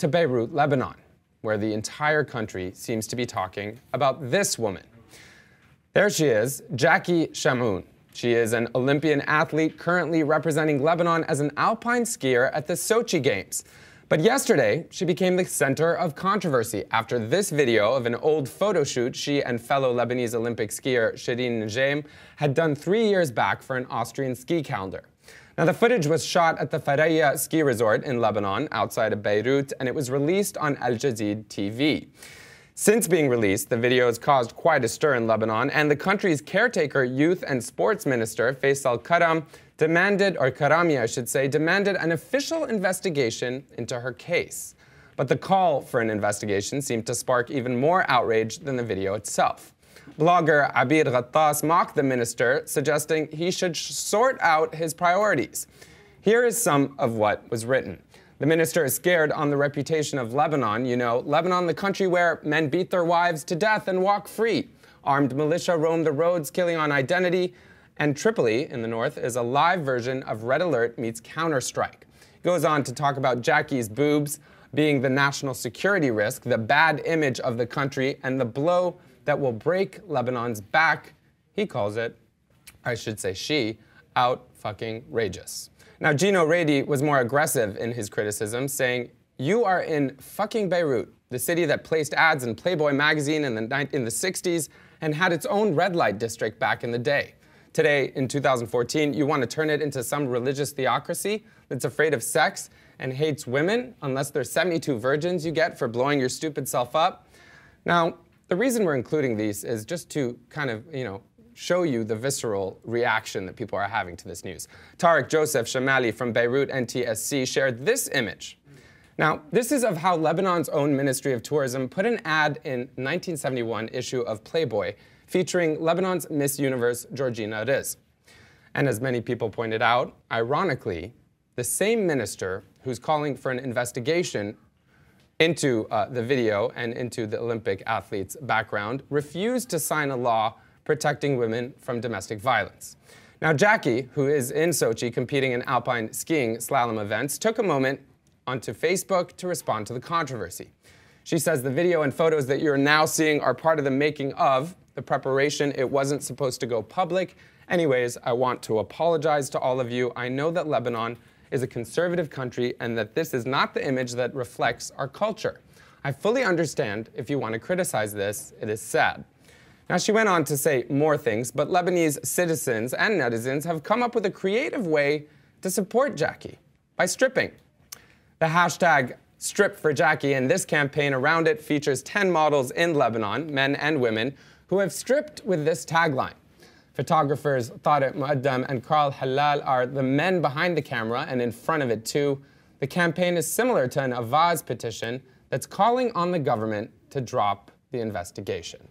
to Beirut, Lebanon, where the entire country seems to be talking about this woman. There she is, Jackie Shamoun. She is an Olympian athlete currently representing Lebanon as an alpine skier at the Sochi Games. But yesterday, she became the center of controversy after this video of an old photo shoot she and fellow Lebanese Olympic skier Shadine Najem had done three years back for an Austrian ski calendar. Now, the footage was shot at the Faraya ski resort in Lebanon, outside of Beirut, and it was released on Al Jazeera TV. Since being released, the video has caused quite a stir in Lebanon, and the country's caretaker youth and sports minister, Faisal Karam, demanded, or Karami, I should say, demanded an official investigation into her case. But the call for an investigation seemed to spark even more outrage than the video itself. Blogger Abir Ghattas mocked the minister, suggesting he should sort out his priorities. Here is some of what was written. The minister is scared on the reputation of Lebanon, you know, Lebanon, the country where men beat their wives to death and walk free. Armed militia roam the roads, killing on identity. And Tripoli, in the north, is a live version of Red Alert meets Counter-Strike. Goes on to talk about Jackie's boobs being the national security risk, the bad image of the country, and the blow that will break Lebanon's back. He calls it, I should say she, out fucking rageous. Now, Gino Rady was more aggressive in his criticism, saying, You are in fucking Beirut, the city that placed ads in Playboy magazine in the, in the 60s and had its own red light district back in the day. Today, in 2014, you want to turn it into some religious theocracy that's afraid of sex and hates women unless they're 72 virgins you get for blowing your stupid self up. Now, the reason we're including these is just to kind of, you know, show you the visceral reaction that people are having to this news. Tarek Joseph Shamali from Beirut NTSC shared this image. Now, this is of how Lebanon's own Ministry of Tourism put an ad in 1971 issue of Playboy featuring Lebanon's Miss Universe Georgina Riz. And as many people pointed out, ironically, the same minister who's calling for an investigation into uh, the video and into the Olympic athlete's background, refused to sign a law protecting women from domestic violence. Now, Jackie, who is in Sochi competing in alpine skiing slalom events, took a moment onto Facebook to respond to the controversy. She says the video and photos that you're now seeing are part of the making of the preparation. It wasn't supposed to go public. Anyways, I want to apologize to all of you. I know that Lebanon is a conservative country and that this is not the image that reflects our culture. I fully understand if you want to criticize this, it is sad. Now, she went on to say more things, but Lebanese citizens and netizens have come up with a creative way to support Jackie by stripping. The hashtag Strip for Jackie and this campaign around it features 10 models in Lebanon, men and women, who have stripped with this tagline Photographers Tariq Muaddam and Carl Halal are the men behind the camera and in front of it too. The campaign is similar to an Avaz petition that's calling on the government to drop the investigation.